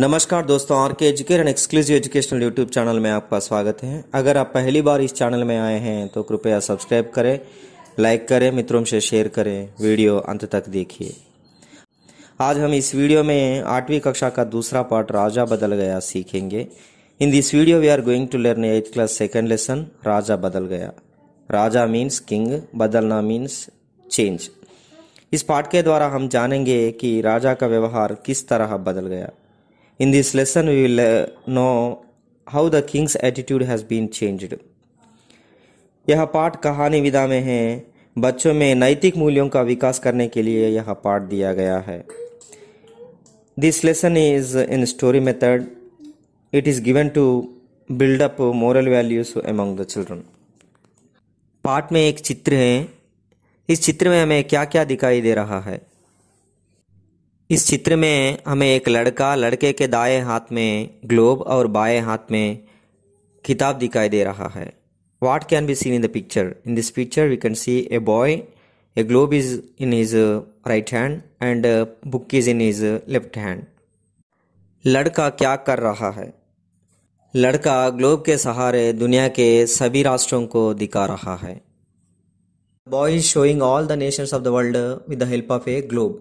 नमस्कार दोस्तों R K education and exclusive educational YouTube channel में आपका स्वागत है अगर आप पहली बार इस चैनल में आए हैं तो कृपया सब्सक्राइब करें लाइक करें मित्रों से शेयर करें वीडियो अंत तक देखिए आज हम इस वीडियो में आठवीं कक्षा का दूसरा पार्ट राजा बदल गया सीखेंगे in this video we are going to learn eighth class second lesson राजा बदल गया राजा मीन्स किंग बदलना मीन्स चेंज इस पाठ के द्वारा हम जानेंगे कि राजा का व्यवहार किस तरह बदल गया In this lesson, we will uh, know how the king's attitude has been changed. यह पाठ कहानी विधा में है बच्चों में नैतिक मूल्यों का विकास करने के लिए यह पाठ दिया गया है this lesson is in story method it is given to build up moral values among the children पाठ में एक चित्र है इस चित्र में हमें क्या क्या दिखाई दे रहा है इस चित्र में हमें एक लड़का लड़के के दाएं हाथ में ग्लोब और बाएं हाथ में किताब दिखाई दे रहा है what can be seen in the picture in this picture we can see a boy a globe is in his right hand and book is in his left hand लड़का क्या कर रहा है लड़का ग्लोब के सहारे दुनिया के सभी राष्ट्रों को दिखा रहा है boy is showing all the nations of the world with the help of a globe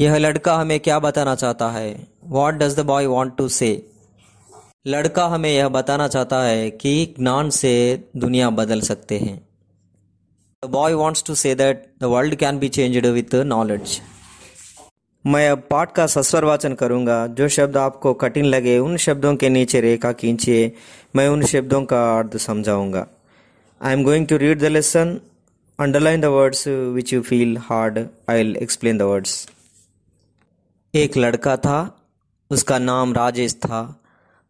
यह लड़का हमें क्या बताना चाहता है what does the boy want to say लड़का हमें यह बताना चाहता है कि ज्ञान से दुनिया बदल सकते हैं the boy wants to say that the world can be changed with knowledge मैं अब पाठ का सस्वर वाचन करूंगा जो शब्द आपको कठिन लगे उन शब्दों के नीचे रेखा खींचिए मैं उन शब्दों का अर्थ समझाऊंगा I am going to read the lesson underline the words which you feel hard I will explain the words एक लड़का था उसका नाम राजेश था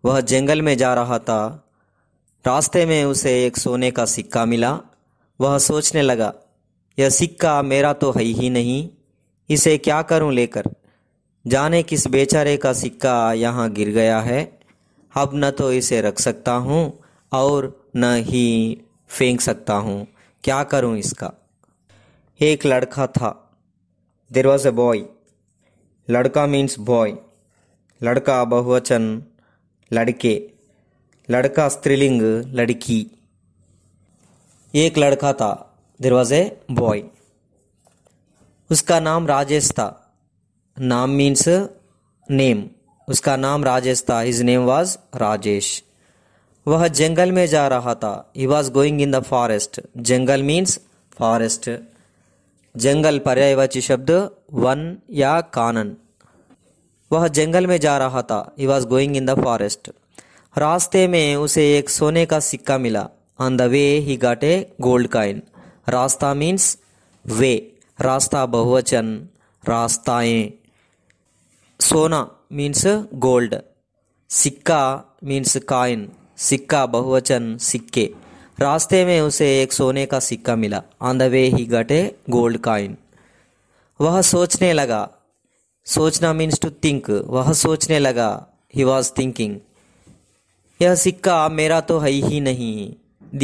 वह जंगल में जा रहा था रास्ते में उसे एक सोने का सिक्का मिला वह सोचने लगा यह सिक्का मेरा तो है ही नहीं इसे क्या करूं लेकर जाने किस बेचारे का सिक्का यहाँ गिर गया है अब न तो इसे रख सकता हूँ और न ही फेंक सकता हूँ क्या करूँ इसका एक लड़का था देर वॉज अ बॉय लड़का मीन्स बॉय लड़का बहुवचन लड़के लड़का स्त्रीलिंग लड़की एक लड़का था देर वॉज ए बॉय उसका नाम राजेश था नाम मीन्स नेम उसका नाम राजेश था हिज नेम वॉज राजेश वह जंगल में जा रहा था he was going in the forest जंगल मीन्स फॉरेस्ट जंगल पर्यायवाची शब्द वन या कानन वह जंगल में जा रहा था he was going in the forest रास्ते में उसे एक सोने का सिक्का मिला on the way he got a gold coin रास्ता मीन्स वे रास्ता बहुवचन रास्ताएं सोना मीन्स गोल्ड सिक्का मीन्स काइन सिक्का बहुवचन सिक्के रास्ते में उसे एक सोने का सिक्का मिला on the way he got gold coin वह सोचने लगा सोचना मीन्स टू थिंक वह सोचने लगा ही वॉज थिंकिंग यह सिक्का मेरा तो है ही नहीं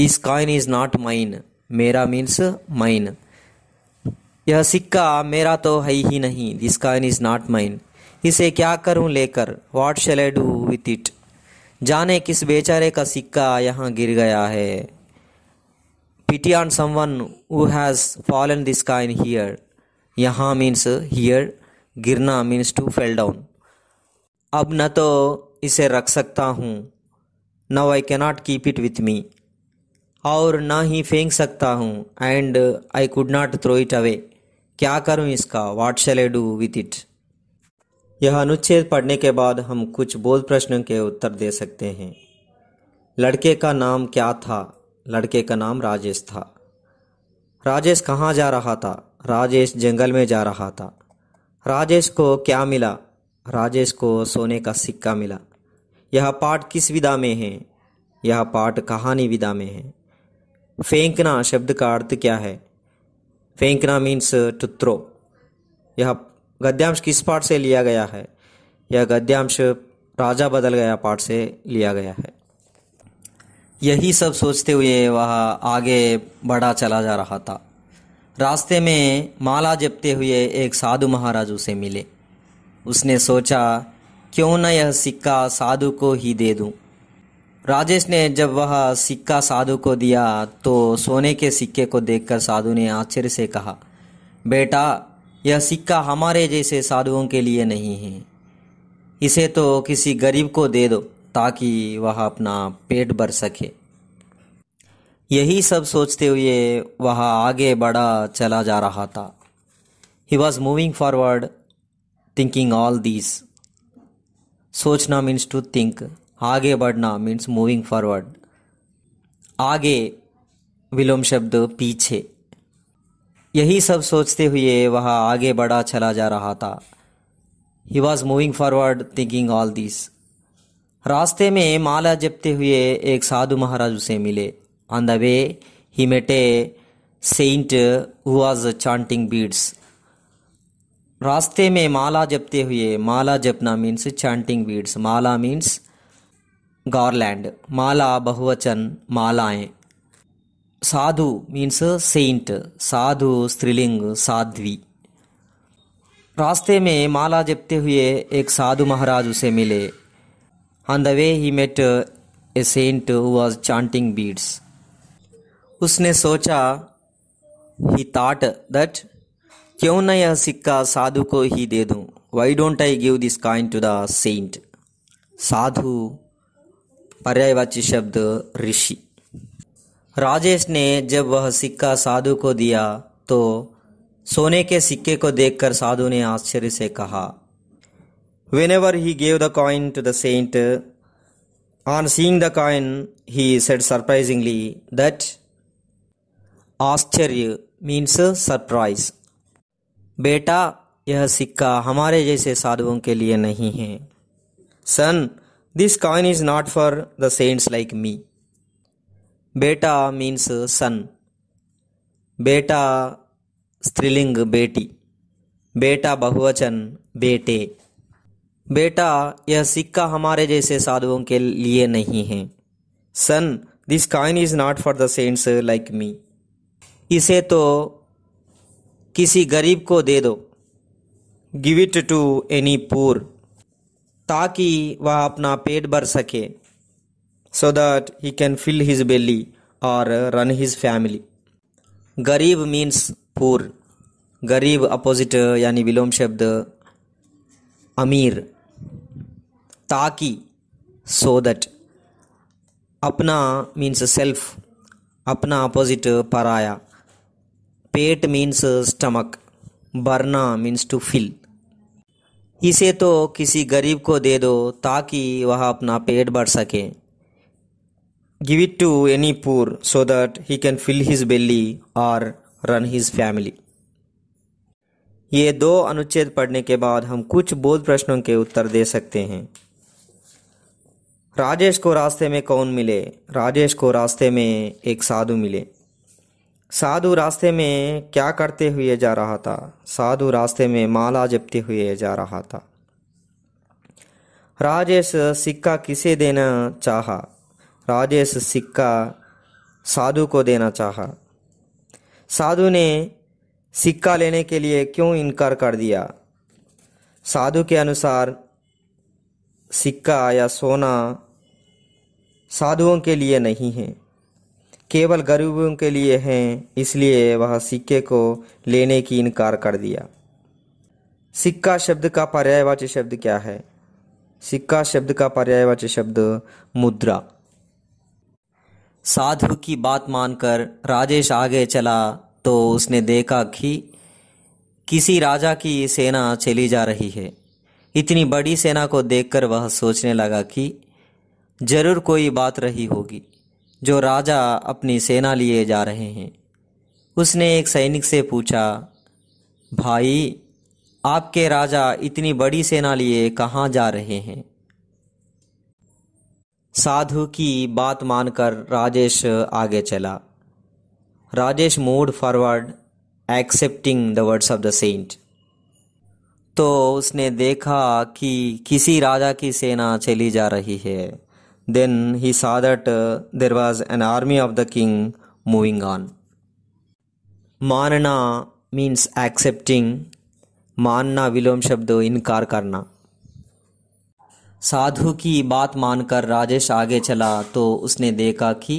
this coin is not mine मेरा मीन्स माइन यह सिक्का मेरा तो है ही नहीं this coin is not mine इसे क्या करूं लेकर what shall I do with it जाने किस बेचारे का सिक्का यहाँ गिर गया है pity on someone who has fallen this sky in here. यहाँ means here, गिरना means to fell down. अब न तो इसे रख सकता हूँ now I cannot keep it with me और ना ही फेंक सकता हूँ and I could not throw it away क्या करूँ इसका what shall I do with it यह अनुच्छेद पढ़ने के बाद हम कुछ बोध प्रश्नों के उत्तर दे सकते हैं लड़के का नाम क्या था लड़के का नाम राजेश था राजेश कहाँ जा रहा था राजेश जंगल में जा रहा था राजेश को क्या मिला राजेश को सोने का सिक्का मिला यह पाठ किस विधा में है यह पाठ कहानी विधा में है फेंकना शब्द का अर्थ क्या है फेंकना मीन्स टुत्रो यह गद्यांश किस पाठ से लिया गया है यह गद्यांश राजा बदल गया पाठ से लिया गया है यही सब सोचते हुए वह आगे बढ़ा चला जा रहा था रास्ते में माला जपते हुए एक साधु महाराज उसे मिले उसने सोचा क्यों न यह सिक्का साधु को ही दे दूं। राजेश ने जब वह सिक्का साधु को दिया तो सोने के सिक्के को देखकर साधु ने आश्चर्य से कहा बेटा यह सिक्का हमारे जैसे साधुओं के लिए नहीं है इसे तो किसी गरीब को दे दो ताकि वह अपना पेट भर सके यही सब सोचते हुए वह आगे बढ़ा चला जा रहा था he was moving forward thinking all this सोचना मीन्स टू थिंक आगे बढ़ना मीन्स मूविंग फॉरवर्ड आगे विलोम शब्द पीछे यही सब सोचते हुए वह आगे बढ़ा चला जा रहा था he was moving forward thinking all this रास्ते में माला जपते हुए एक साधु महाराज उसे मिले on the way he met a saint who was chanting beads रास्ते में माला जपते हुए माला जपना मीन्स चांटिंग बीड्स माला मीन्स गार्लैंड माला बहुवचन मालाएं साधु मीन्स सेंट साधु स्त्रीलिंग साध्वी रास्ते में माला जपते हुए एक साधु महाराज उसे मिले On the way he met a saint who was chanting beads. उसने सोचा ही thought that क्यों न यह सिक्का साधु को ही दे दूं why don't I give this coin to the saint साधु पर्यायवाची शब्द ऋषि राजेश ने जब वह सिक्का साधु को दिया तो सोने के सिक्के को देखकर साधु ने आश्चर्य से कहा Whenever he gave the coin to the saint, on seeing the coin, he said surprisingly that आश्चर्य मीन्स सरप्राइज बेटा यह सिक्का हमारे जैसे साधुओं के लिए नहीं है son this coin is not for the saints like me बेटा मीन्स सन बेटा स्त्रीलिंग बेटी बेटा बहुवचन बेटे बेटा यह सिक्का हमारे जैसे साधुओं के लिए नहीं है son this coin is not for the saints like me इसे तो किसी गरीब को दे दो give it to any poor ताकि वह अपना पेट भर सके so that he can fill his belly और रन हिज फैमिली गरीब मीन्स पूर गरीब अपोजिट यानी विलोम शब्द अमीर ताकि सो दट अपना मीन्स सेल्फ अपना अपोजिट पराया पेट मीन्स स्टमक बरना मीन्स टू फिल इसे तो किसी गरीब को दे दो ताकि वह अपना पेट भर सके give it to any poor so that he can fill his belly और रन हिज फैमिली ये दो अनुच्छेद पढ़ने के बाद हम कुछ बोध प्रश्नों के उत्तर दे सकते हैं राजेश को रास्ते में कौन मिले राजेश को रास्ते में एक साधु मिले साधु रास्ते में क्या करते हुए जा रहा था साधु रास्ते में माला जपते हुए जा रहा था राजेश सिक्का किसे देना चाहा राजेश सिक्का साधु को देना चाहा साधु ने सिक्का लेने के लिए क्यों इनकार कर दिया साधु के अनुसार सिक्का या सोना साधुओं के लिए नहीं है केवल गरीबों के लिए हैं इसलिए वह सिक्के को लेने की इनकार कर दिया सिक्का शब्द का पर्यायवाची शब्द क्या है सिक्का शब्द का पर्यायवाची शब्द मुद्रा साधु की बात मानकर राजेश आगे चला तो उसने देखा कि किसी राजा की सेना चली जा रही है इतनी बड़ी सेना को देखकर वह सोचने लगा कि जरूर कोई बात रही होगी जो राजा अपनी सेना लिए जा रहे हैं उसने एक सैनिक से पूछा भाई आपके राजा इतनी बड़ी सेना लिए कहाँ जा रहे हैं साधु की बात मानकर राजेश आगे चला Rajesh moved forward accepting the words of the saint तो उसने देखा कि किसी राजा की सेना चली जा रही है Then he saw that uh, there was an army of the king moving on. Manana means accepting. मानना विलोम शब्द इनकार करना साधु की बात मानकर राजेश आगे चला तो उसने देखा कि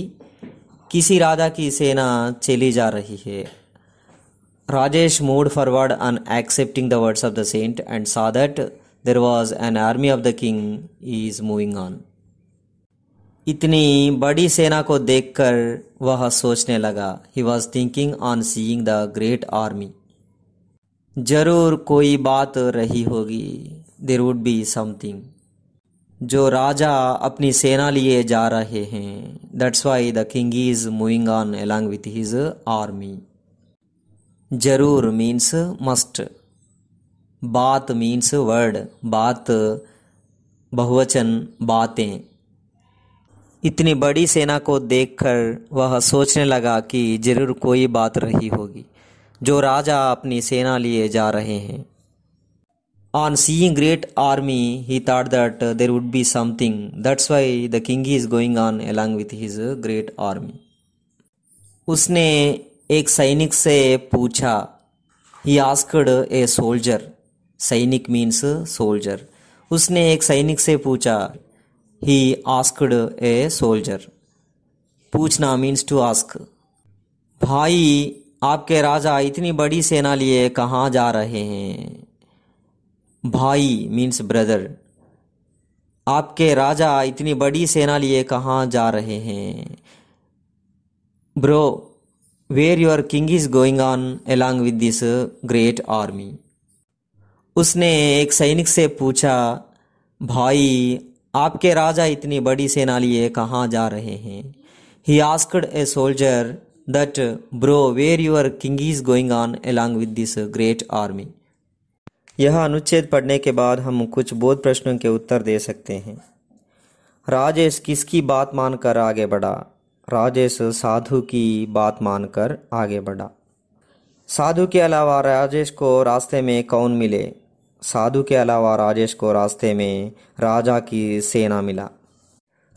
किसी राजा की सेना चली जा रही है Rajesh moved forward on accepting the words of the saint and saw that there was an army of the king is moving on इतनी बड़ी सेना को देखकर वह सोचने लगा he was thinking on seeing the great army जरूर कोई बात रही होगी देर वुड बी समथिंग जो राजा अपनी सेना लिए जा रहे हैं that's why the king is moving on along with his army जरूर मीन्स मस्ट बात मीन्स वर्ड बात बहुवचन बातें इतनी बड़ी सेना को देखकर वह सोचने लगा कि जरूर कोई बात रही होगी जो राजा अपनी सेना लिए जा रहे हैं on seeing great army he thought that there would be something that's why the king is going on along with his great army उसने एक सैनिक से पूछा ही आस्कड ए सोल्जर सैनिक मीन्स सोल्जर उसने एक सैनिक से पूछा ही asked ए सोल्जर पूछना मीन्स टू आस्क भाई आपके राजा इतनी बड़ी सेना लिए कहाँ जा रहे हैं भाई मीन्स ब्रदर आपके राजा इतनी बड़ी सेना लिए कहाँ जा रहे हैं bro where your king is going on along with this great army उसने एक सैनिक से पूछा भाई आपके राजा इतनी बड़ी सेना लिए कहाँ जा रहे हैं he asked a soldier that bro where your king is going on along with this great army यह अनुच्छेद पढ़ने के बाद हम कुछ बोध प्रश्नों के उत्तर दे सकते हैं राजेश किसकी बात मानकर आगे बढ़ा राजेश साधु की बात मानकर आगे बढ़ा साधु के अलावा राजेश को रास्ते में कौन मिले साधु के अलावा राजेश को रास्ते में राजा की सेना मिला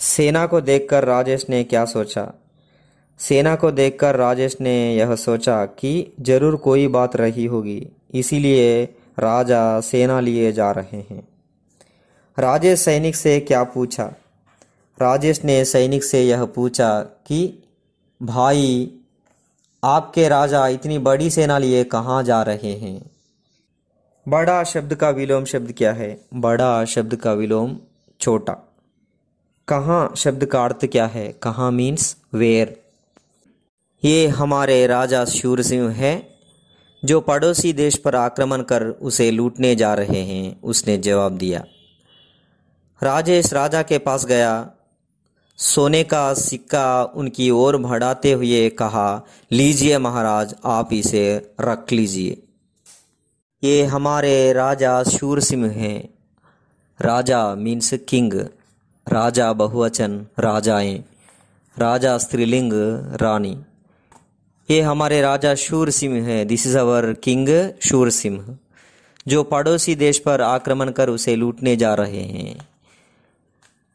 सेना को देखकर राजेश ने क्या सोचा सेना को देखकर राजेश ने यह सोचा कि जरूर कोई बात रही होगी इसीलिए राजा सेना लिए जा रहे हैं राजेश सैनिक से क्या पूछा राजेश ने सैनिक से यह पूछा कि भाई आपके राजा इतनी बड़ी सेना लिए कहाँ जा रहे हैं बड़ा शब्द का विलोम शब्द क्या है बड़ा शब्द का विलोम छोटा कहाँ शब्द का अर्थ क्या है कहाँ मीन्स वेयर ये हमारे राजा शूर सिंह है जो पड़ोसी देश पर आक्रमण कर उसे लूटने जा रहे हैं उसने जवाब दिया राजेश राजा के पास गया सोने का सिक्का उनकी ओर भड़ाते हुए कहा लीजिए महाराज आप इसे रख लीजिए ये हमारे राजा शूर सिंह हैं राजा मीन्स किंग राजा बहुवचन राजाएं राजा स्त्रीलिंग रानी ये हमारे राजा शूर सिंह हैं this is our king Shur Singh जो पड़ोसी देश पर आक्रमण कर उसे लूटने जा रहे हैं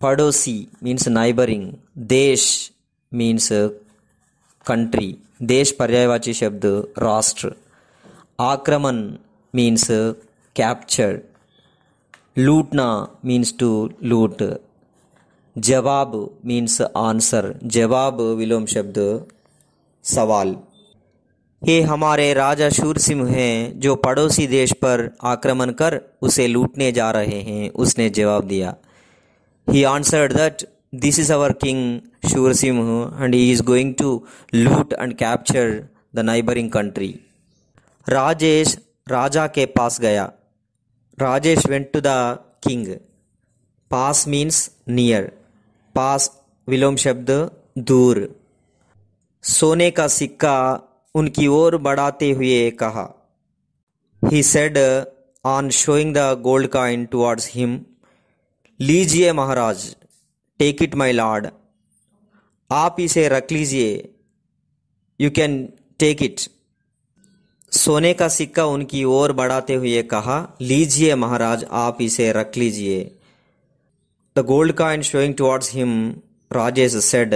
पड़ोसी मीन्स नाइबरिंग देश मीन्स कंट्री देश पर्यायवाची शब्द राष्ट्र आक्रमण means uh, capture. Lootna means to loot. जवाब मीन्स आंसर जवाब विलोम शब्द सवाल ये हमारे राजा शूर सिंह हैं जो पड़ोसी देश पर आक्रमण कर उसे लूटने जा रहे हैं उसने जवाब दिया he answered that this is our king Shur Singh and he is going to loot and capture the neighbouring country Rajesh राजा के पास गया Rajesh went to the king पास मीन्स नियर पास विलोम शब्द दूर सोने का सिक्का उनकी ओर बढ़ाते हुए कहा he said on showing the gold coin towards him लीजिए महाराज टेक इट माई लॉर्ड आप इसे रख लीजिए यू कैन टेक इट सोने का सिक्का उनकी ओर बढ़ाते हुए कहा लीजिए महाराज आप इसे रख लीजिए the gold in showing towards him Rajesh said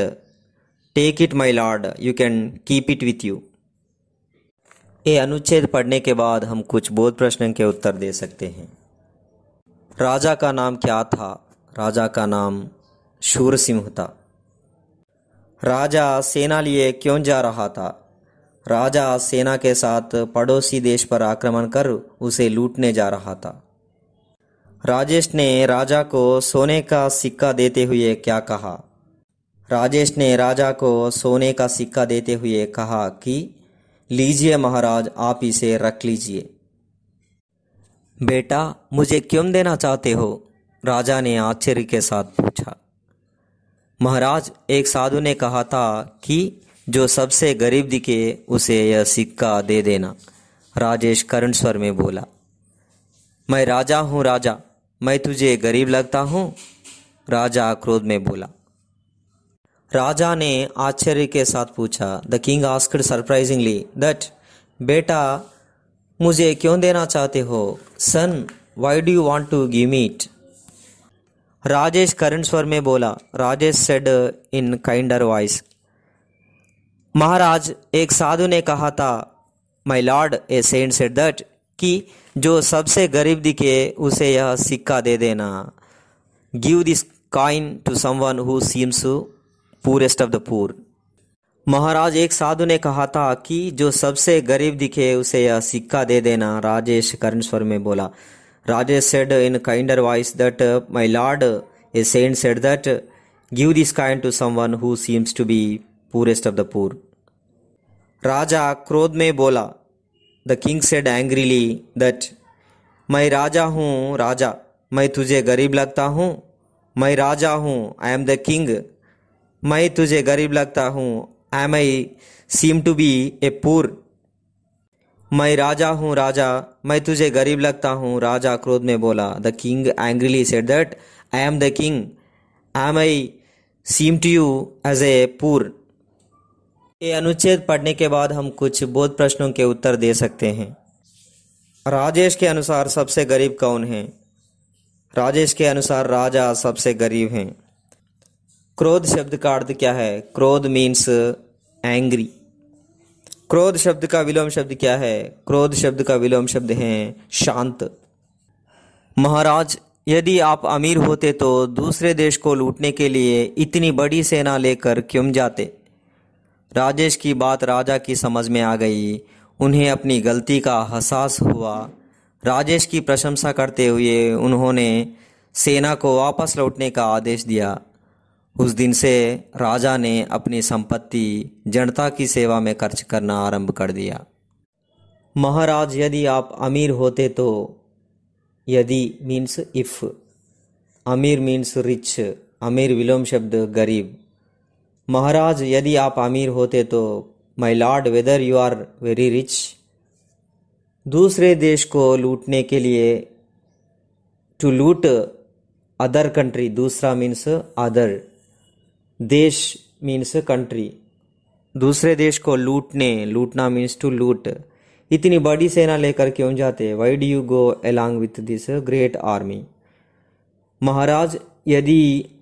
take it my lord you can keep it with you ये अनुच्छेद पढ़ने के बाद हम कुछ बोध प्रश्न के उत्तर दे सकते हैं राजा का नाम क्या था राजा का नाम शूर सिंह था राजा सेना लिए क्यों जा रहा था राजा सेना के साथ पड़ोसी देश पर आक्रमण कर उसे लूटने जा रहा था राजेश ने राजा को सोने का सिक्का देते हुए क्या कहा राजेश ने राजा को सोने का सिक्का देते हुए कहा कि लीजिए महाराज आप इसे रख लीजिए बेटा मुझे क्यों देना चाहते हो राजा ने आश्चर्य के साथ पूछा महाराज एक साधु ने कहा था कि जो सबसे गरीब दिखे उसे यह सिक्का दे देना राजेश करण स्वर में बोला मैं राजा हूँ राजा मैं तुझे गरीब लगता हूँ राजा क्रोध में बोला राजा ने आश्चर्य के साथ पूछा the king asked surprisingly that बेटा मुझे क्यों देना चाहते हो son why do want to give me it Rajesh करण स्वर में बोला Rajesh said in kinder voice महाराज एक साधु ने कहा था my lord a saint said that कि जो सबसे गरीब दिखे उसे यह सिक्का दे देना give this coin to someone who seems poorest of the poor महाराज एक साधु ने कहा था कि जो सबसे गरीब दिखे उसे यह सिक्का दे देना राजेश कर्ण स्वर में बोला Rajesh said in kinder voice that my lord a saint said that give this coin to someone who seems to be poorest of the poor राजा क्रोध में बोला the king said angrily that मैं राजा हूँ राजा मैं तुझे गरीब लगता हूँ मैं राजा हूँ आई एम द किंग मैं तुझे गरीब लगता हूँ आई आई सीम टू बी ए पूर मैं राजा हूँ राजा मैं तुझे गरीब लगता हूँ राजा क्रोध में बोला the king angrily said that I am the king I am I seem to you as a poor ये अनुच्छेद पढ़ने के बाद हम कुछ बोध प्रश्नों के उत्तर दे सकते हैं राजेश के अनुसार सबसे गरीब कौन है राजेश के अनुसार राजा सबसे गरीब हैं क्रोध शब्द का अर्थ क्या है क्रोध मीन्स एंग्री क्रोध शब्द का विलोम शब्द क्या है क्रोध शब्द का विलोम शब्द है शांत महाराज यदि आप अमीर होते तो दूसरे देश को लूटने के लिए इतनी बड़ी सेना लेकर क्यों जाते राजेश की बात राजा की समझ में आ गई उन्हें अपनी गलती का एहसास हुआ राजेश की प्रशंसा करते हुए उन्होंने सेना को वापस लौटने का आदेश दिया उस दिन से राजा ने अपनी संपत्ति जनता की सेवा में खर्च करना आरंभ कर दिया महाराज यदि आप अमीर होते तो यदि मीन्स इफ़ अमीर मीन्स रिच अमीर विलोम शब्द गरीब महाराज यदि आप अमीर होते तो my lord whether you are very rich दूसरे देश को लूटने के लिए टू लूट अदर कंट्री दूसरा मीन्स अदर देश मीन्स कंट्री दूसरे देश को लूटने लूटना मीन्स टू लूट इतनी बड़ी सेना लेकर क्यों जाते why do you go along with this great army महाराज यदि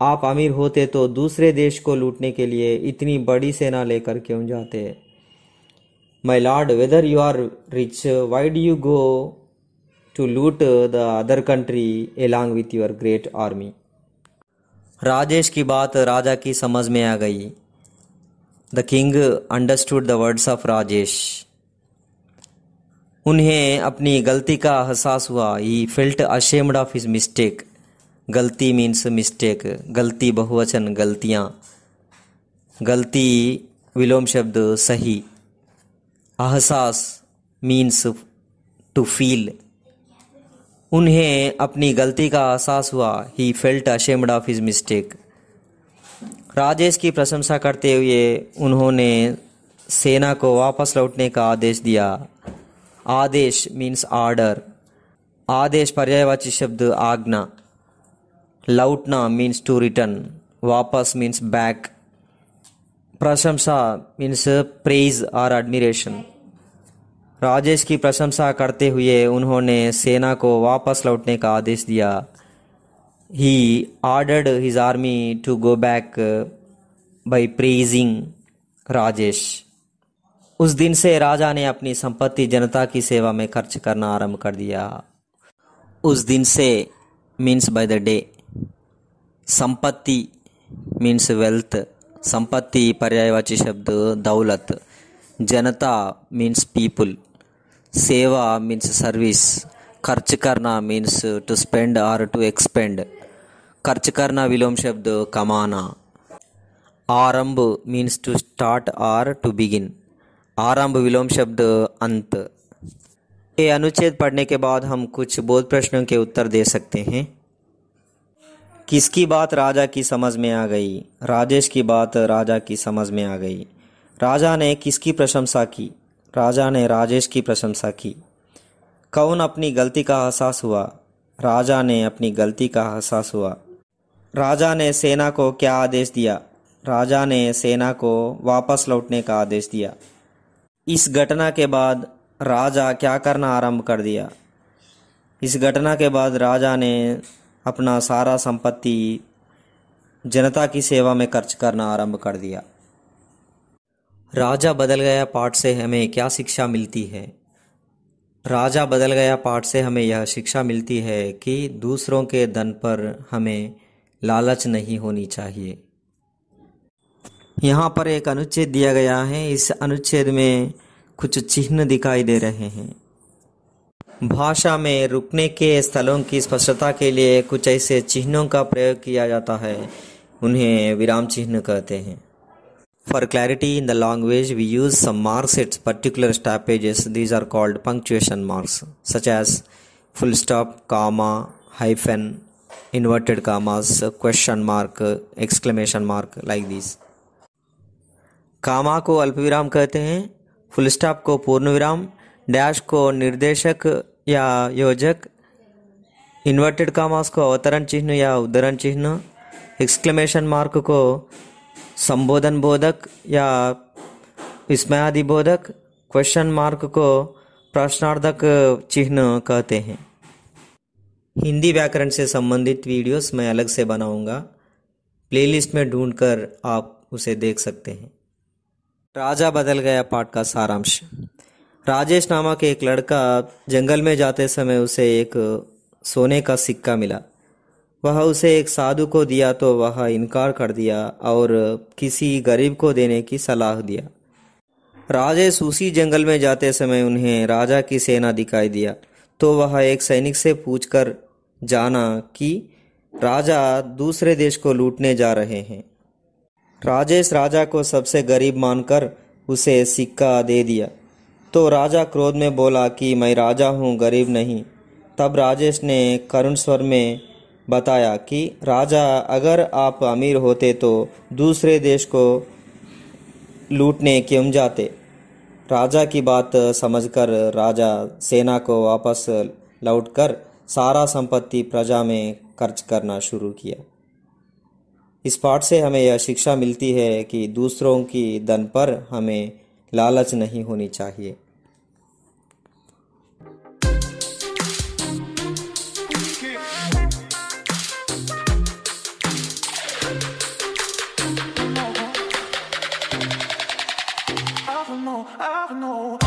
आप अमीर होते तो दूसरे देश को लूटने के लिए इतनी बड़ी सेना लेकर क्यों जाते my lord whether you are rich why do you go to loot the other country along with your great army Rajesh की बात राजा की समझ में आ गई the king understood the words of Rajesh उन्हें अपनी गलती का एहसास हुआ he felt ashamed of his mistake गलती मीन्स मिस्टेक गलती बहुवचन गलतियाँ गलती विलोम शब्द सही अहसास मीन्स टू फील उन्हें अपनी गलती का एहसास हुआ he felt ashamed of his mistake Rajesh की प्रशंसा करते हुए उन्होंने सेना को वापस लौटने का आदेश दिया आदेश मीन्स आर्डर आदेश पर्यायवाची शब्द आज्ञा Lautna means to return. Vapas means back. प्रशंसा मीन्स प्रेज और एडमिरेशन राजेश की प्रशंसा करते हुए उन्होंने सेना को वापस लौटने का आदेश दिया he ordered his army to go back by praising Rajesh उस दिन से राजा ने अपनी संपत्ति जनता की सेवा में खर्च करना आरंभ कर दिया उस दिन से मीन्स बाय द डे संपत्ति मीन्स वेल्थ संपत्ति पर्यायवाची शब्द दौलत जनता मीन्स पीपुल सेवा मीन्स सर्विस खर्च करना means to spend or to expend खर्च करना विलोम शब्द कमाना आरंभ means to start or to begin आरंभ विलोम शब्द अंत ये अनुच्छेद पढ़ने के बाद हम कुछ बोध प्रश्नों के उत्तर दे सकते हैं किसकी बात राजा की समझ में आ गई राजेश की बात राजा की समझ में आ गई राजा ने किसकी प्रशंसा की राजा ने राजेश की प्रशंसा की कौन अपनी गलती का एहसास हुआ राजा ने अपनी गलती का एहसास हुआ राजा ने सेना को क्या आदेश दिया राजा ने सेना को वापस लौटने का आदेश दिया इस घटना के बाद राजा क्या करना आरंभ कर दिया इस घटना के बाद राजा ने अपना सारा संपत्ति जनता की सेवा में खर्च करना आरंभ कर दिया राजा बदल गया पाठ से हमें क्या शिक्षा मिलती है राजा बदल गया पाठ से हमें यह शिक्षा मिलती है कि दूसरों के धन पर हमें लालच नहीं होनी चाहिए यहाँ पर एक अनुच्छेद दिया गया है इस अनुच्छेद में कुछ चिन्ह दिखाई दे रहे हैं भाषा में रुकने के स्थलों की स्पष्टता के लिए कुछ ऐसे चिन्हों का प्रयोग किया जाता है उन्हें विराम चिन्ह कहते हैं for clarity in the language we use some marks its particular stoppages these are called punctuation marks such as full stop comma hyphen inverted commas question mark exclamation mark like this comma को अल्पविराम कहते हैं full stop को पूर्ण विराम dash को निर्देशक या योजक इन्वर्टेड कामास को अवतरण चिन्ह या उद्धरण चिन्ह एक्सक्लेमेशन मार्क को संबोधन बोधक या विस्मयादि बोधक क्वेश्चन मार्क को प्रश्नार्थक चिन्ह कहते हैं हिंदी व्याकरण से संबंधित वीडियोस मैं अलग से बनाऊंगा प्लेलिस्ट में ढूंढकर आप उसे देख सकते हैं राजा बदल गया पाठ का सारांश राजेश नामक एक लड़का जंगल में जाते समय उसे एक सोने का सिक्का मिला वह उसे एक साधु को दिया तो वह इनकार कर दिया और किसी गरीब को देने की सलाह दिया राजेश उसी जंगल में जाते समय उन्हें राजा की सेना दिखाई दिया तो वह एक सैनिक से पूछकर जाना कि राजा दूसरे देश को लूटने जा रहे हैं राजेश राजा को सबसे गरीब मानकर उसे सिक्का दे दिया तो राजा क्रोध में बोला कि मैं राजा हूँ गरीब नहीं तब राजेश ने करुण स्वर में बताया कि राजा अगर आप अमीर होते तो दूसरे देश को लूटने क्यों जाते राजा की बात समझकर राजा सेना को वापस लौटकर सारा संपत्ति प्रजा में खर्च करना शुरू किया इस पाठ से हमें यह शिक्षा मिलती है कि दूसरों की धन पर हमें लालच नहीं होनी चाहिए Arnaud.